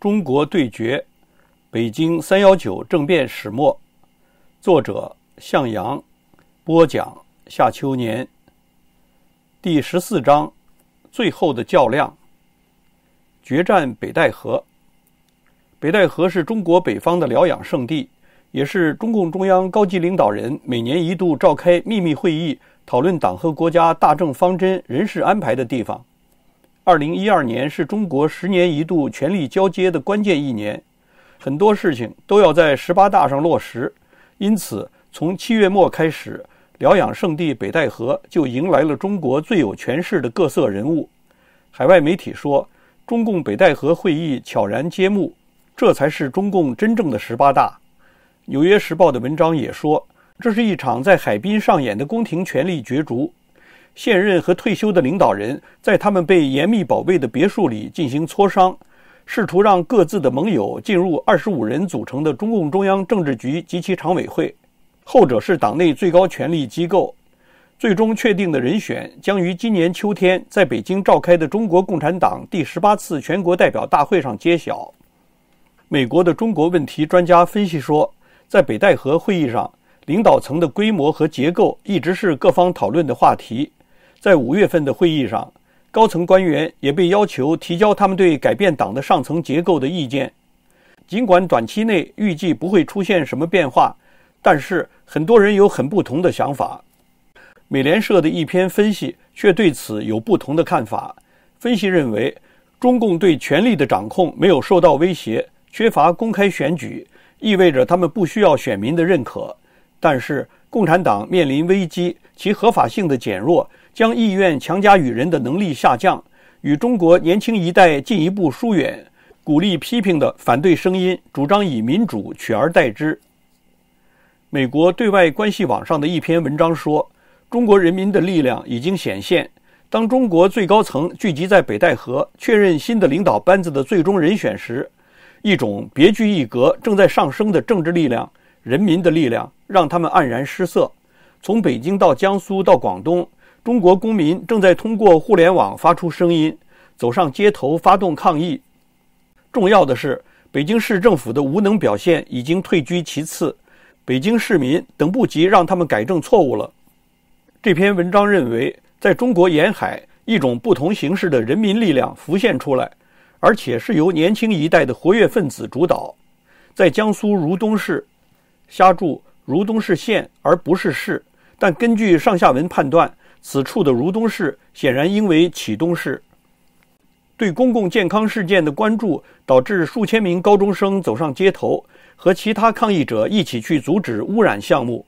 中国对决：北京三幺九政变始末，作者向阳播讲夏秋年。第十四章：最后的较量。决战北戴河。北戴河是中国北方的疗养胜地，也是中共中央高级领导人每年一度召开秘密会议，讨论党和国家大政方针、人事安排的地方。二零一二年是中国十年一度权力交接的关键一年，很多事情都要在十八大上落实。因此，从七月末开始，疗养圣地北戴河就迎来了中国最有权势的各色人物。海外媒体说，中共北戴河会议悄然揭幕，这才是中共真正的十八大。《纽约时报》的文章也说，这是一场在海滨上演的宫廷权力角逐。现任和退休的领导人，在他们被严密保卫的别墅里进行磋商，试图让各自的盟友进入二十五人组成的中共中央政治局及其常委会，后者是党内最高权力机构。最终确定的人选将于今年秋天在北京召开的中国共产党第十八次全国代表大会上揭晓。美国的中国问题专家分析说，在北戴河会议上，领导层的规模和结构一直是各方讨论的话题。在五月份的会议上，高层官员也被要求提交他们对改变党的上层结构的意见。尽管短期内预计不会出现什么变化，但是很多人有很不同的想法。美联社的一篇分析却对此有不同的看法。分析认为，中共对权力的掌控没有受到威胁，缺乏公开选举意味着他们不需要选民的认可。但是，共产党面临危机，其合法性的减弱。将意愿强加于人的能力下降，与中国年轻一代进一步疏远，鼓励批评的反对声音，主张以民主取而代之。美国对外关系网上的一篇文章说：“中国人民的力量已经显现。当中国最高层聚集在北戴河，确认新的领导班子的最终人选时，一种别具一格、正在上升的政治力量——人民的力量，让他们黯然失色。从北京到江苏到广东。”中国公民正在通过互联网发出声音，走上街头发动抗议。重要的是，北京市政府的无能表现已经退居其次，北京市民等不及让他们改正错误了。这篇文章认为，在中国沿海，一种不同形式的人民力量浮现出来，而且是由年轻一代的活跃分子主导。在江苏如东市，瞎住如东是县而不是市，但根据上下文判断。此处的如东市显然应为启东市。对公共健康事件的关注，导致数千名高中生走上街头，和其他抗议者一起去阻止污染项目。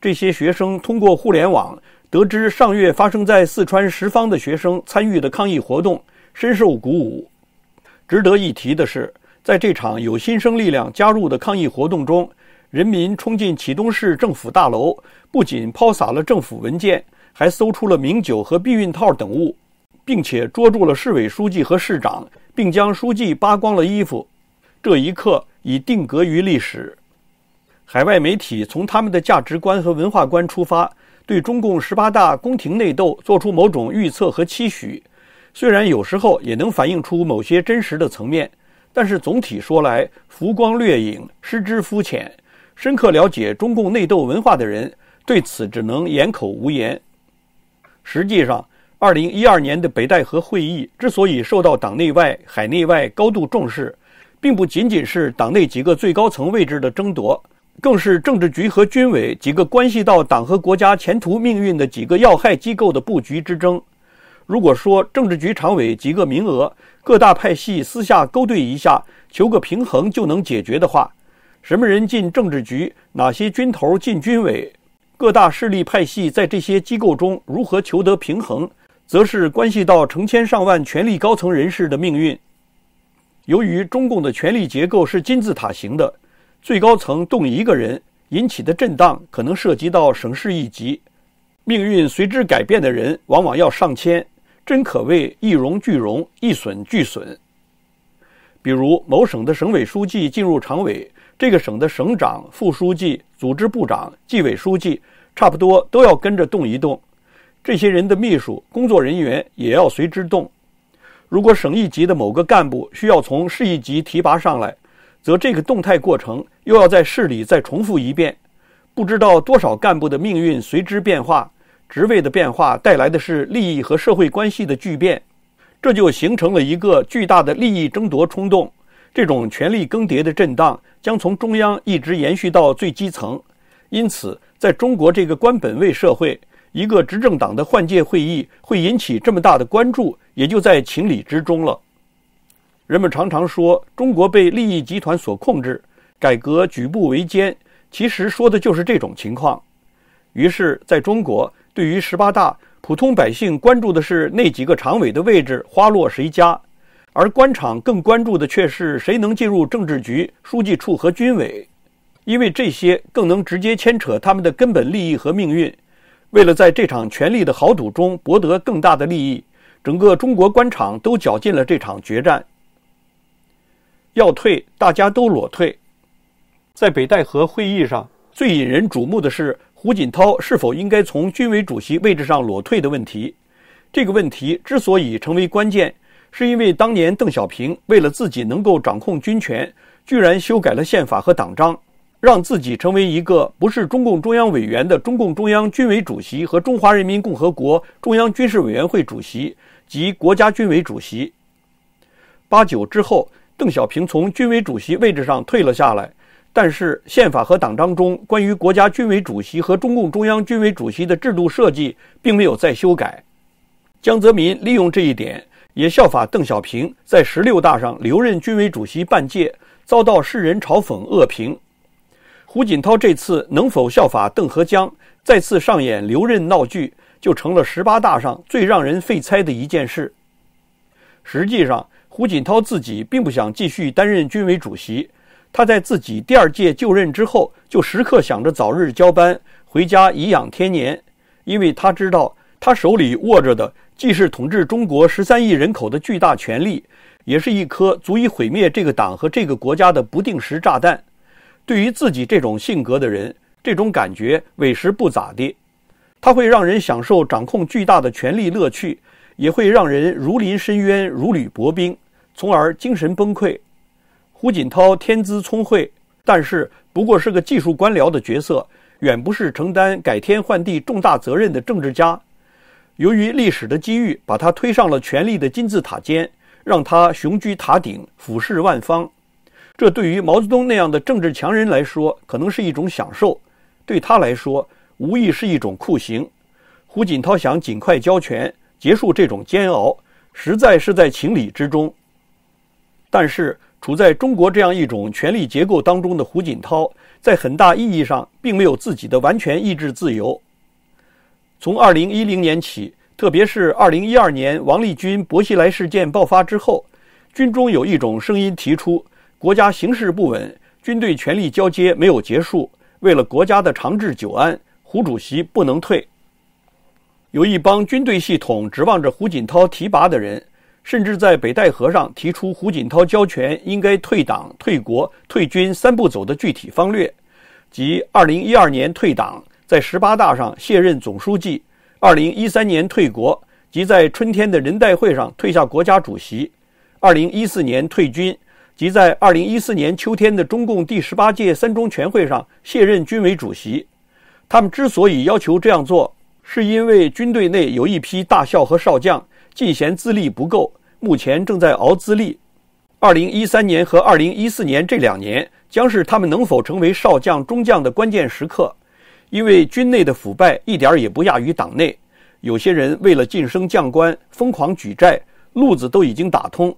这些学生通过互联网得知上月发生在四川什邡的学生参与的抗议活动，深受鼓舞。值得一提的是，在这场有新生力量加入的抗议活动中，人民冲进启东市政府大楼，不仅抛洒了政府文件。还搜出了名酒和避孕套等物，并且捉住了市委书记和市长，并将书记扒光了衣服。这一刻已定格于历史。海外媒体从他们的价值观和文化观出发，对中共十八大宫廷内斗做出某种预测和期许，虽然有时候也能反映出某些真实的层面，但是总体说来，浮光掠影，失之肤浅。深刻了解中共内斗文化的人对此只能哑口无言。实际上，二零一二年的北戴河会议之所以受到党内外、海内外高度重视，并不仅仅是党内几个最高层位置的争夺，更是政治局和军委几个关系到党和国家前途命运的几个要害机构的布局之争。如果说政治局常委几个名额各大派系私下勾兑一下求个平衡就能解决的话，什么人进政治局，哪些军头进军委？各大势力派系在这些机构中如何求得平衡，则是关系到成千上万权力高层人士的命运。由于中共的权力结构是金字塔型的，最高层动一个人引起的震荡，可能涉及到省市一级，命运随之改变的人往往要上千，真可谓一荣俱荣，一损俱损。比如某省的省委书记进入常委，这个省的省长、副书记、组织部长、纪委书记，差不多都要跟着动一动。这些人的秘书、工作人员也要随之动。如果省一级的某个干部需要从市一级提拔上来，则这个动态过程又要在市里再重复一遍。不知道多少干部的命运随之变化，职位的变化带来的是利益和社会关系的巨变。这就形成了一个巨大的利益争夺冲动，这种权力更迭的震荡将从中央一直延续到最基层，因此，在中国这个官本位社会，一个执政党的换届会议会引起这么大的关注，也就在情理之中了。人们常常说中国被利益集团所控制，改革举步维艰，其实说的就是这种情况。于是，在中国，对于十八大，普通百姓关注的是那几个常委的位置花落谁家，而官场更关注的却是谁能进入政治局、书记处和军委，因为这些更能直接牵扯他们的根本利益和命运。为了在这场权力的豪赌中博得更大的利益，整个中国官场都绞尽了这场决战。要退，大家都裸退。在北戴河会议上，最引人瞩目的是。胡锦涛是否应该从军委主席位置上裸退的问题，这个问题之所以成为关键，是因为当年邓小平为了自己能够掌控军权，居然修改了宪法和党章，让自己成为一个不是中共中央委员的中共中央军委主席和中华人民共和国中央军事委员会主席及国家军委主席。八九之后，邓小平从军委主席位置上退了下来。但是宪法和党章中关于国家军委主席和中共中央军委主席的制度设计并没有再修改。江泽民利用这一点，也效法邓小平在十六大上留任军委主席半届，遭到世人嘲讽恶评。胡锦涛这次能否效法邓和江，再次上演留任闹剧，就成了十八大上最让人费猜的一件事。实际上，胡锦涛自己并不想继续担任军委主席。他在自己第二届就任之后，就时刻想着早日交班回家颐养天年，因为他知道他手里握着的既是统治中国十三亿人口的巨大权力，也是一颗足以毁灭这个党和这个国家的不定时炸弹。对于自己这种性格的人，这种感觉委实不咋地。他会让人享受掌控巨大的权力乐趣，也会让人如临深渊、如履薄冰，从而精神崩溃。胡锦涛天资聪慧，但是不过是个技术官僚的角色，远不是承担改天换地重大责任的政治家。由于历史的机遇，把他推上了权力的金字塔尖，让他雄居塔顶，俯视万方。这对于毛泽东那样的政治强人来说，可能是一种享受；对他来说，无疑是一种酷刑。胡锦涛想尽快交权，结束这种煎熬，实在是在情理之中。但是，处在中国这样一种权力结构当中的胡锦涛，在很大意义上并没有自己的完全意志自由。从二零一零年起，特别是二零一二年王立军、薄熙来事件爆发之后，军中有一种声音提出：国家形势不稳，军队权力交接没有结束，为了国家的长治久安，胡主席不能退。有一帮军队系统指望着胡锦涛提拔的人。甚至在北戴河上提出胡锦涛交权应该退党、退国、退军三步走的具体方略，即2012年退党，在十八大上卸任总书记；2013年退国，即在春天的人代会上退下国家主席；2014年退军，即在2014年秋天的中共第十八届三中全会上卸任军委主席。他们之所以要求这样做，是因为军队内有一批大校和少将。进贤资历不够，目前正在熬资历。二零一三年和二零一四年这两年，将是他们能否成为少将、中将的关键时刻。因为军内的腐败一点也不亚于党内，有些人为了晋升将官，疯狂举债，路子都已经打通。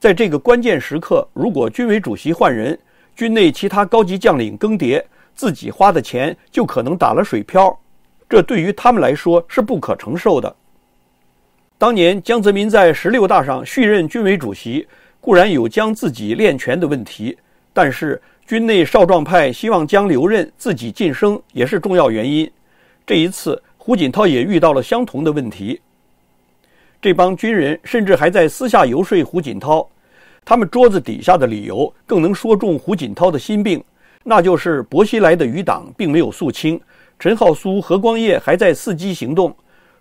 在这个关键时刻，如果军委主席换人，军内其他高级将领更迭，自己花的钱就可能打了水漂，这对于他们来说是不可承受的。当年江泽民在十六大上续任军委主席，固然有将自己练权的问题，但是军内少壮派希望将留任、自己晋升也是重要原因。这一次，胡锦涛也遇到了相同的问题。这帮军人甚至还在私下游说胡锦涛，他们桌子底下的理由更能说中胡锦涛的心病，那就是薄熙来的余党并没有肃清，陈浩苏、何光业还在伺机行动。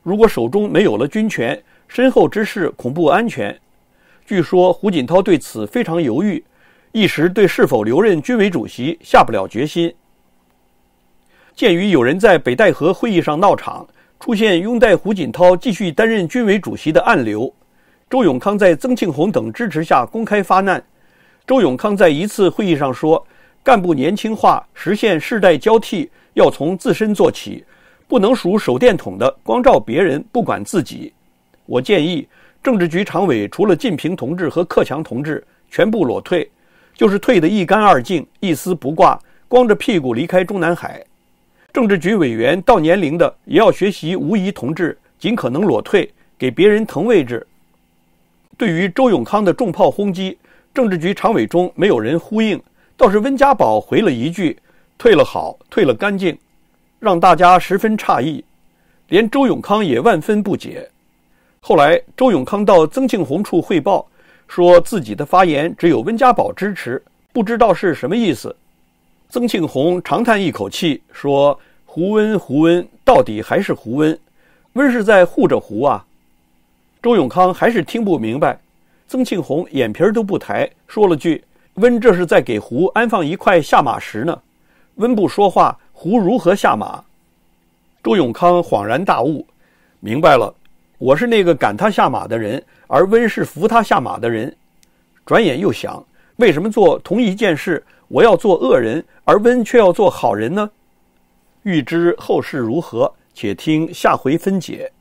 如果手中没有了军权，身后之事恐不安全。据说胡锦涛对此非常犹豫，一时对是否留任军委主席下不了决心。鉴于有人在北戴河会议上闹场，出现拥戴胡锦涛继续担任军委主席的暗流，周永康在曾庆红等支持下公开发难。周永康在一次会议上说：“干部年轻化，实现世代交替，要从自身做起。”不能数手电筒的，光照别人不管自己。我建议，政治局常委除了晋平同志和克强同志，全部裸退，就是退得一干二净、一丝不挂，光着屁股离开中南海。政治局委员到年龄的也要学习吴仪同志，尽可能裸退，给别人腾位置。对于周永康的重炮轰击，政治局常委中没有人呼应，倒是温家宝回了一句：“退了好，退了干净。”让大家十分诧异，连周永康也万分不解。后来，周永康到曾庆红处汇报，说自己的发言只有温家宝支持，不知道是什么意思。曾庆红长叹一口气，说：“胡温胡温，到底还是胡温，温是在护着胡啊。”周永康还是听不明白。曾庆红眼皮都不抬，说了句：“温这是在给胡安放一块下马石呢。”温不说话。胡如何下马？周永康恍然大悟，明白了，我是那个赶他下马的人，而温是扶他下马的人。转眼又想，为什么做同一件事，我要做恶人，而温却要做好人呢？欲知后事如何，且听下回分解。